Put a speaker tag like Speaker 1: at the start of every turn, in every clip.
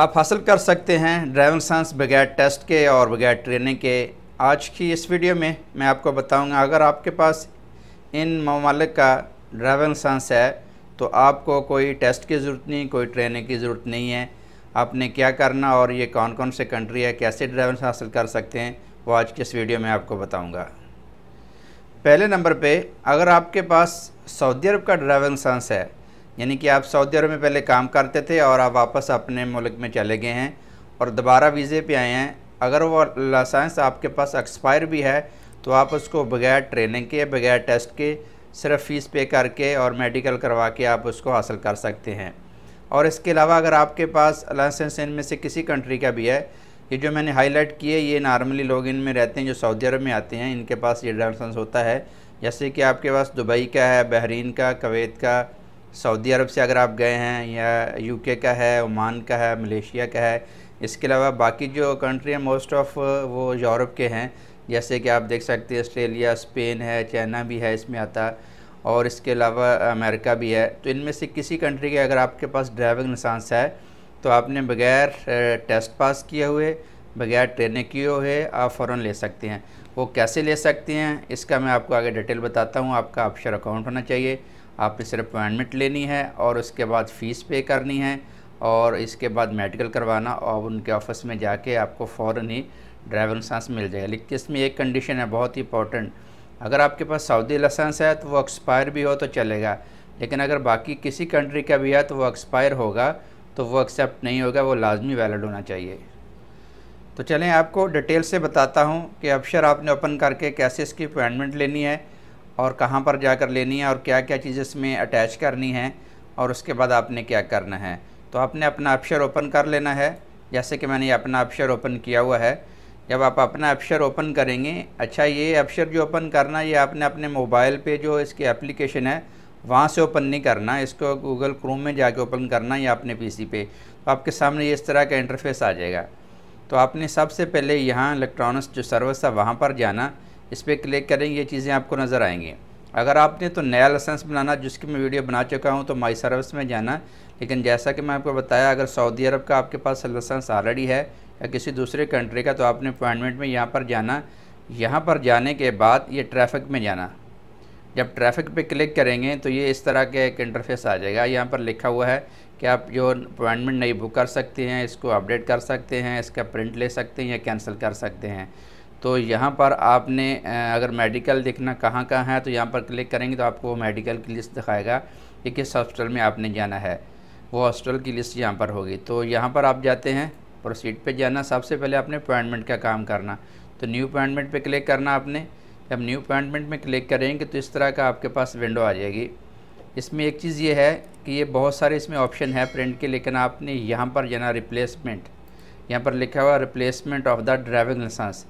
Speaker 1: आप हासिल कर सकते हैं ड्राइविंग साइंस बगैर टेस्ट के और बगैर ट्रेनिंग के आज की इस वीडियो में मैं आपको बताऊंगा अगर आपके पास इन ममालिक का ड्राइविंग लाइसेंस है तो आपको कोई टेस्ट की ज़रूरत नहीं कोई ट्रेनिंग की ज़रूरत नहीं है आपने क्या करना और ये कौन कौन से कंट्री है कैसे ड्राइविंग हासिल कर सकते हैं वो आज की इस वीडियो में आपको बताऊँगा पहले नंबर पर अगर आपके पास सऊदी अरब का ड्राइविंग लाइसेंस है यानी कि आप सऊदी अरब में पहले काम करते थे और आप वापस अपने मुल्क में चले गए हैं और दोबारा वीज़े पे आए हैं अगर वो लाइसेंस आपके पास एक्सपायर भी है तो आप उसको बगैर ट्रेनिंग के बगैर टेस्ट के सिर्फ फ़ीस पे करके और मेडिकल करवा के आप उसको हासिल कर सकते हैं और इसके अलावा अगर आपके पास लाइसेंस इनमें से किसी कंट्री का भी है ये जो मैंने हाईलाइट किए ये नॉर्मली लोग इनमें रहते हैं जो सऊदी अरब में आते हैं इनके पास ये लाइसेंस होता है जैसे कि आपके पास दुबई का है बहरीन का कवैत का सऊदी अरब से अगर आप गए हैं या यूके का है ओमान का है मलेशिया का है इसके अलावा बाकी जो कंट्री हैं मोस्ट ऑफ uh, वो यूरोप के हैं जैसे कि आप देख सकते हैं ऑस्ट्रेलिया स्पेन है चाइना भी है इसमें आता और इसके अलावा अमेरिका भी है तो इनमें से किसी कंट्री के अगर आपके पास ड्राइविंग लाइसेंस है तो आपने बगैर टेस्ट uh, पास किए हुए बगैर ट्रेनिंग किए हुए आप फ़ौर ले सकते हैं वो कैसे ले सकते हैं इसका मैं आपको आगे डिटेल बताता हूँ आपका ऑप्शन अकाउंट होना चाहिए आपने सिर्फ अपॉइंटमेंट लेनी है और उसके बाद फ़ीस पे करनी है और इसके बाद मेडिकल करवाना और उनके ऑफिस में जाके आपको फ़ौर ही ड्राइवर लाइसेंस मिल जाएगा लेकिन इसमें एक कंडीशन है बहुत ही इंपॉर्टेंट अगर आपके पास सऊदी लाइसेंस है तो वो एक्सपायर भी हो तो चलेगा लेकिन अगर बाकी किसी कंट्री का भी है तो वो एक्सपायर होगा तो वो एक्सेप्ट नहीं होगा वो लाजमी वैलिड होना चाहिए तो चलें आपको डिटेल से बताता हूँ कि अफसर आपने ओपन करके कैसे इसकी अपॉइंटमेंट लेनी है और कहाँ पर जाकर लेनी है और क्या क्या चीज़ इसमें अटैच करनी है और उसके बाद आपने क्या करना है तो आपने अपना अक्षर ओपन कर लेना है जैसे कि मैंने अपना अक्षर ओपन किया हुआ है जब आप अपना अक्षर ओपन करेंगे अच्छा ये अक्षर जो ओपन करना ये आपने अपने मोबाइल पे जो इसकी एप्लीकेशन है वहाँ से ओपन नहीं करना इसको गूगल क्रोम में जाके ओपन करना या अपने पीसी पे तो आपके सामने ये इस तरह का इंटरफेस आ जाएगा तो आपने सबसे पहले यहाँ इलेक्ट्रॉनिक्स जो सर्विस है वहाँ पर जाना इस पर क्लिक करें ये चीज़ें आपको नज़र आएंगी अगर आपने तो नया लाइसेंस बनाना जिसकी मैं वीडियो बना चुका हूँ तो माई सर्विस में जाना लेकिन जैसा कि मैं आपको बताया अगर सऊदी अरब का आपके पास लाइसेंस ऑलरेडी है या किसी दूसरे कंट्री का तो आपने अपॉइंटमेंट में यहाँ पर जाना यहाँ पर जाने के बाद ये ट्रैफिक में जाना जब ट्रैफिक पे क्लिक करेंगे तो ये इस तरह के एक इंटरफेस आ जाएगा यहाँ पर लिखा हुआ है कि आप जो अपॉइंटमेंट नई बुक कर सकते हैं इसको अपडेट कर सकते हैं इसका प्रिंट ले सकते हैं या कैंसिल कर सकते हैं तो यहाँ पर आपने अगर मेडिकल देखना कहाँ कहाँ है तो यहाँ पर क्लिक करेंगे तो आपको मेडिकल की लिस्ट दिखाएगा कि किस हॉस्पिटल में आपने जाना है वो हॉस्पिटल की लिस्ट यहाँ पर होगी तो यहाँ पर आप जाते हैं प्रोसीड पे जाना सबसे पहले आपने अपॉइंटमेंट का काम करना तो न्यू अपॉइंटमेंट पे क्लिक करना आपने जब न्यू अपॉइंटमेंट में क्लिक करेंगे तो इस तरह का आपके पास विंडो आ जाएगी इसमें एक चीज़ ये है कि ये बहुत सारे इसमें ऑप्शन है प्रिंट के लेकिन आपने यहाँ पर जाना रिप्लेसमेंट यहाँ पर लिखा हुआ replacement of the driving licence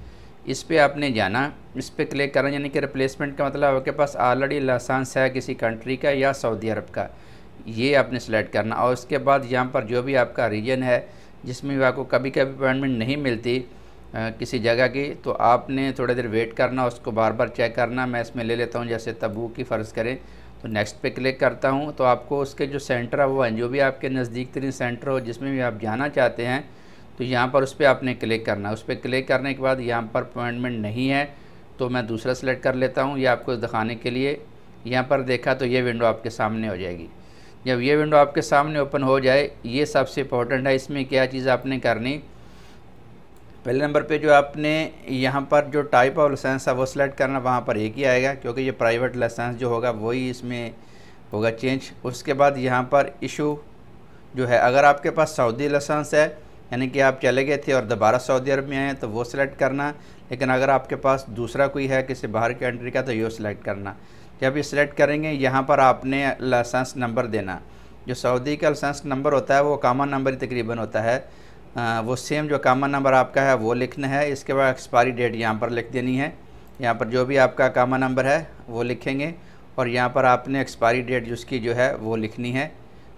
Speaker 1: इस पर आपने जाना इस पर क्लिक करना यानी कि रिप्लेसमेंट का मतलब आपके पास ऑलरेडी लाइसेंस है किसी कंट्री का या सऊदी अरब का ये आपने सेलेक्ट करना और उसके बाद यहाँ पर जो भी आपका रीजन है जिसमें भी आपको कभी कभी अपॉइंटमेंट नहीं मिलती आ, किसी जगह की तो आपने थोड़ी देर वेट करना उसको बार बार चेक करना मैं इसमें ले लेता हूँ जैसे तबू की फ़र्ज़ करें तो नेक्स्ट पे क्लिक करता हूँ तो आपको उसके जो सेंटर है वो जो भी आपके नज़दीक तरीन सेंटर हो जिसमें भी आप जाना चाहते हैं तो यहाँ पर उस पर आपने क्लिक करना है उस पर क्लिक करने के बाद यहाँ पर अपॉइंटमेंट नहीं है तो मैं दूसरा सेलेक्ट कर लेता हूँ ये आपको दिखाने के लिए यहाँ पर देखा तो ये विंडो आपके सामने हो जाएगी जब ये विंडो आपके सामने ओपन हो जाए ये सबसे इम्पोर्टेंट है इसमें क्या चीज़ आपने करनी पहले नंबर पे जो आपने यहाँ पर जो टाइप ऑफ लाइसेंस है वो सिलेक्ट करना वहाँ पर एक ही आएगा क्योंकि ये प्राइवेट लाइसेंस जो होगा वही इसमें होगा चेंज उसके बाद यहाँ पर इशू जो है अगर आपके पास सऊदी लाइसेंस है यानी कि आप चले गए थे और दोबारा सऊदी अरब में आए तो वो सिलेक्ट करना लेकिन अगर आपके पास दूसरा कोई है किसी बाहर की कंट्री का तो ये सिलेक्ट करना जब ये सिलेक्ट करेंगे यहाँ पर आपने लाइसेंस नंबर देना जो सऊदी का लाइसेंस नंबर होता है वो कामन नंबर ही तकरीबन होता है आ, वो सेम जो कामन नंबर आपका है वो लिखना है इसके बाद एक्सपायरी डेट यहाँ पर लिख देनी है यहाँ पर जो भी आपका कामन नंबर है वो लिखेंगे और यहाँ पर आपने एक्सपायरी डेट जिसकी जो है वो लिखनी है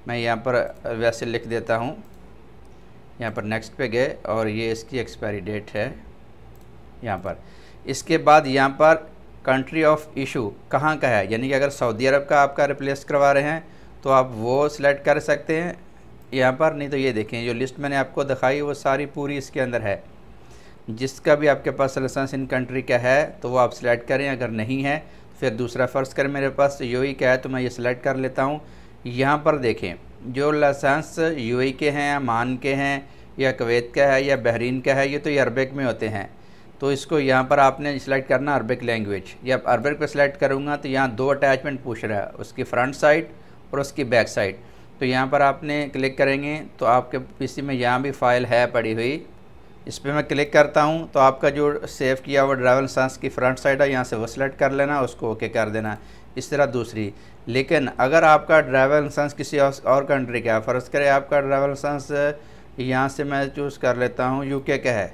Speaker 1: मैं यहाँ पर वैसे लिख देता हूँ यहाँ पर नेक्स्ट पे गए और ये इसकी एक्सपायरी डेट है यहाँ पर इसके बाद यहाँ पर कंट्री ऑफ इशू कहाँ का है यानी कि अगर सऊदी अरब का आपका रिप्लेस करवा रहे हैं तो आप वो सिलेक्ट कर सकते हैं यहाँ पर नहीं तो ये देखें जो लिस्ट मैंने आपको दिखाई वो सारी पूरी इसके अंदर है जिसका भी आपके पास लाइसेंस इन कंट्री का है तो वो आप सिलेक्ट करें अगर नहीं है तो फिर दूसरा फ़र्ज़ करें मेरे पास तो यू ही का है तो मैं ये सिलेक्ट कर लेता हूँ यहाँ पर देखें जो लाइसेंस यूएई के हैं मान के हैं या कवैत का है या बहरीन का है ये तो ये अरबिक में होते हैं तो इसको यहाँ पर आपने सेलेक्ट करना अरबिक लैंग्वेज या अरबिक पर सिलेक्ट करूँगा तो यहाँ दो अटैचमेंट पूछ रहा है उसकी फ्रंट साइड और उसकी बैक साइड तो यहाँ पर आपने क्लिक करेंगे तो आपके पीसी में यहाँ भी फ़ाइल है पड़ी हुई इस पर मैं क्लिक करता हूँ तो आपका जो सेव किया हुआ ड्राइवर लाइसेंस की फ्रंट साइड है यहाँ से वो सिलेक्ट कर लेना उसको ओके कर देना इस तरह दूसरी लेकिन अगर आपका ड्राइवर लाइसेंस किसी और कंट्री का है फ़र्ज़ करें आपका ड्राइवर लाइसेंस यहाँ से मैं चूज़ कर लेता हूँ यू का है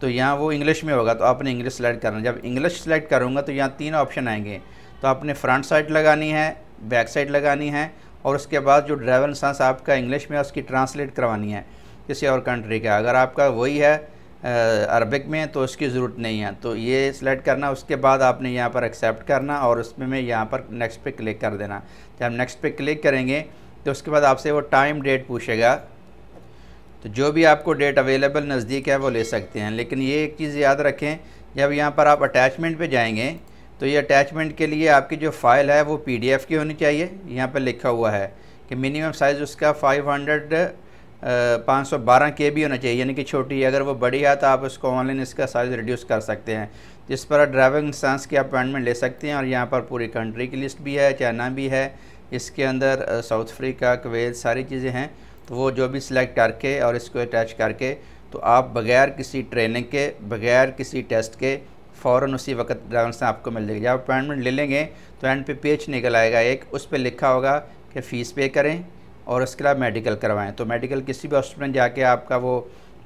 Speaker 1: तो यहाँ वो इंग्लिश में होगा तो आपने इंग्लिश सेलेक्ट करना जब इंग्लिश सेलेक्ट करूँगा तो यहाँ तीन ऑप्शन आएंगे तो आपने फ्रंट साइड लगानी है बैक साइड लगानी है और उसके बाद जो ड्राइवर लाइसेंस आपका इंग्लिश में है उसकी ट्रांसलेट करवानी है किसी और कंट्री का अगर आपका वही है अरबिक में तो उसकी ज़रूरत नहीं है तो ये सिलेक्ट करना उसके बाद आपने यहाँ पर एक्सेप्ट करना और उसमें में यहाँ पर नेक्स्ट पे क्लिक कर देना जब नेक्स्ट पे क्लिक करेंगे तो उसके बाद आपसे वो टाइम डेट पूछेगा तो जो भी आपको डेट अवेलेबल नज़दीक है वो ले सकते हैं लेकिन ये एक चीज़ याद रखें जब यहाँ पर आप अटैचमेंट पर जाएँगे तो ये अटैचमेंट के लिए आपकी जो फ़ाइल है वो पी की होनी चाहिए यहाँ पर लिखा हुआ है कि मिनिमम साइज़ उसका फाइव पाँच सौ बारह के बी होना चाहिए यानी कि छोटी अगर वो बड़ी है तो आप उसको ऑनलाइन इसका साइज़ रिड्यूस कर सकते हैं जिस पर ड्राइविंग लाइसेंस की अपॉइंटमेंट ले सकते हैं और यहाँ पर पूरी कंट्री की लिस्ट भी है चाइना भी है इसके अंदर साउथ अफ्रीका कुवैत सारी चीज़ें हैं तो वो जो भी सिलेक्ट करके और इसको अटैच करके तो आप बगैर किसी ट्रेनिंग के बगैर किसी टेस्ट के फ़ौर उसी वक्त ड्राइविंग से आपको मिल जाएगी जब अपॉइंटमेंट ले लेंगे तो एंड पे पेज निकल आएगा एक उस पर लिखा होगा कि फ़ीस पे करें और उसके अलावा मेडिकल करवाएं तो मेडिकल किसी भी हॉस्पिटल में जाके आपका वो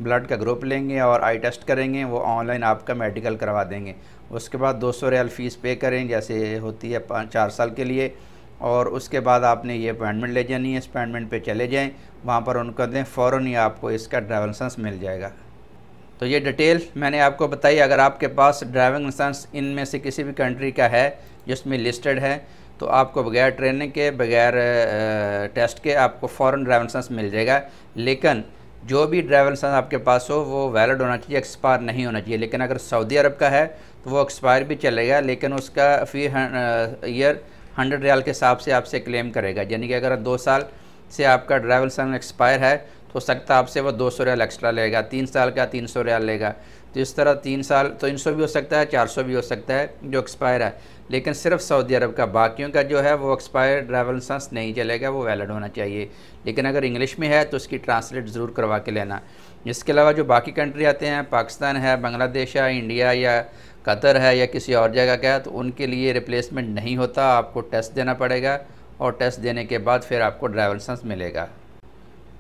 Speaker 1: ब्लड का ग्रुप लेंगे और आई टेस्ट करेंगे वो ऑनलाइन आपका मेडिकल करवा देंगे उसके बाद दो सौ रियाल फ़ीस पे करें जैसे होती है पाँच चार साल के लिए और उसके बाद आपने ये अपॉइंटमेंट ले जानी है इस अपॉइंटमेंट पर चले जाएँ वहाँ पर उनको दें फ़ौर ही आपको इसका ड्राइविंग लाइसेंस मिल जाएगा तो ये डिटेल मैंने आपको बताई अगर आपके पास ड्राइविंग लाइसेंस इनमें से किसी भी कंट्री का है जिसमें लिस्टेड है तो आपको बगैर ट्रेनिंग के बगैर टेस्ट के आपको फ़ौर ड्राइवर लाइसेंस मिल जाएगा लेकिन जो भी ड्राइवर लाइसेंस आपके पास हो वो वैलिड होना चाहिए एक्सपायर नहीं होना चाहिए लेकिन अगर सऊदी अरब का है तो वो एक्सपायर भी चलेगा लेकिन उसका फ़ी ईयर हंड्रेड रियाल के हिसाब से आपसे क्लेम करेगा यानी कि अगर दो साल से आपका ड्राइवर लाइसेंस एक्सपायर है हो सकता है आपसे वो दो सौ रियाल एक्स्ट्रा लेगा तीन साल का तीन सौ रियाल लेगा तो इस तरह तीन साल तीन तो सौ भी हो सकता है चार सौ भी हो सकता है जो एक्सपायर है लेकिन सिर्फ सऊदी अरब का बाकियों का जो है वो एक्सपायर ड्राइवर लाइसेंस नहीं चलेगा वो वैलिड होना चाहिए लेकिन अगर इंग्लिश में है तो उसकी ट्रांसलेट ज़रूर करवा के लेना इसके अलावा जो बाकी कंट्री आते हैं पाकिस्तान है बांग्लादेश है इंडिया या कतर है या किसी और जगह का है तो उनके लिए रिप्लेसमेंट नहीं होता आपको टेस्ट देना पड़ेगा और टेस्ट देने के बाद फिर आपको ड्राइवर लाइसेंस मिलेगा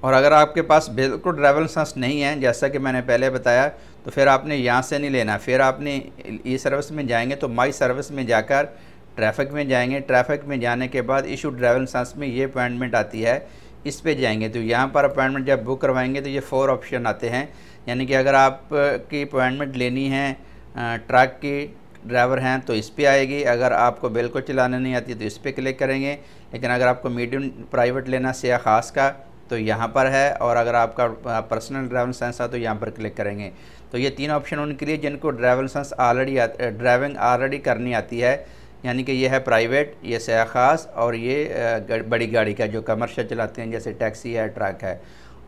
Speaker 1: और अगर आपके पास बिल्कुल ड्राइवर लाइसेंस नहीं है जैसा कि मैंने पहले बताया तो फिर आपने यहाँ से नहीं लेना फिर आपने ई सर्विस में जाएंगे तो माई सर्विस में जाकर ट्रैफिक में जाएंगे ट्रैफिक में जाने के बाद इशू ड्राइवर लाइसेंस में ये अपॉइंटमेंट आती है इस पे जाएंगे तो यहाँ पर अपॉइंटमेंट जब बुक करवाएंगे तो ये फोर ऑप्शन आते हैं यानी कि अगर आपकी अपॉइंटमेंट लेनी है ट्रक की ड्राइवर हैं तो इस पर आएगी अगर आपको बिल्कुल चलाना नहीं आती तो इस पर क्लिक करेंगे लेकिन अगर आपको मीडियम प्राइवेट लेना से या ख़ास का तो यहाँ पर है और अगर आपका पर्सनल ड्राइविंग लाइसेंस है तो यहाँ पर क्लिक करेंगे तो ये तीन ऑप्शन उनके लिए जिनको driving licence already driving already करनी आती है यानी कि ये है प्राइवेट ये सया ख़ास और ये बड़ी गाड़ी का जो कमर्शियल चलाते हैं जैसे टैक्सी है ट्रक है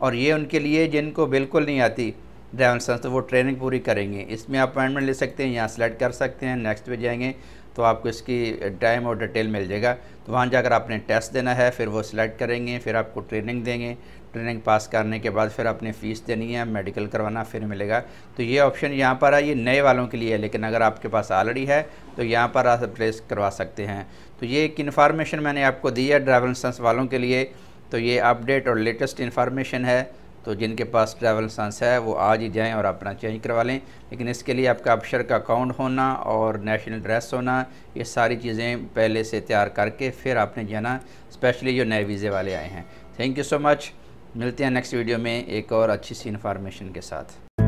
Speaker 1: और ये उनके लिए जिनको बिल्कुल नहीं आती ड्राइविंग लाइसेंस तो वो ट्रेनिंग पूरी करेंगे इसमें अपॉइंटमेंट ले सकते हैं यहाँ सेलेक्ट कर सकते हैं नेक्स्ट पे जाएंगे तो आपको इसकी टाइम और डिटेल मिल जाएगा तो वहाँ जाकर आपने टेस्ट देना है फिर वो सिलेक्ट करेंगे फिर आपको ट्रेनिंग देंगे ट्रेनिंग पास करने के बाद फिर आपने फ़ीस देनी है मेडिकल करवाना फिर मिलेगा तो ये ऑप्शन यहाँ पर है ये नए वालों के लिए है लेकिन अगर आपके पास ऑलरेडी है तो यहाँ पर आप प्लेस करवा सकते हैं तो ये एक इन्फॉर्मेशन मैंने आपको दी है ड्राइवर लाइसेंस वालों के लिए तो ये अपडेट और लेटेस्ट इन्फॉर्मेशन है तो जिनके पास ट्रैवल सांस है वो आज ही जाएँ और अपना चेंज करवा लें लेकिन इसके लिए आपका अफसर का अकाउंट होना और नेशनल ड्रेस होना ये सारी चीज़ें पहले से तैयार करके फिर आपने जाना स्पेशली जो नए वीज़े वाले आए हैं थैंक यू सो मच मिलते हैं नेक्स्ट वीडियो में एक और अच्छी सी इन्फॉर्मेशन के साथ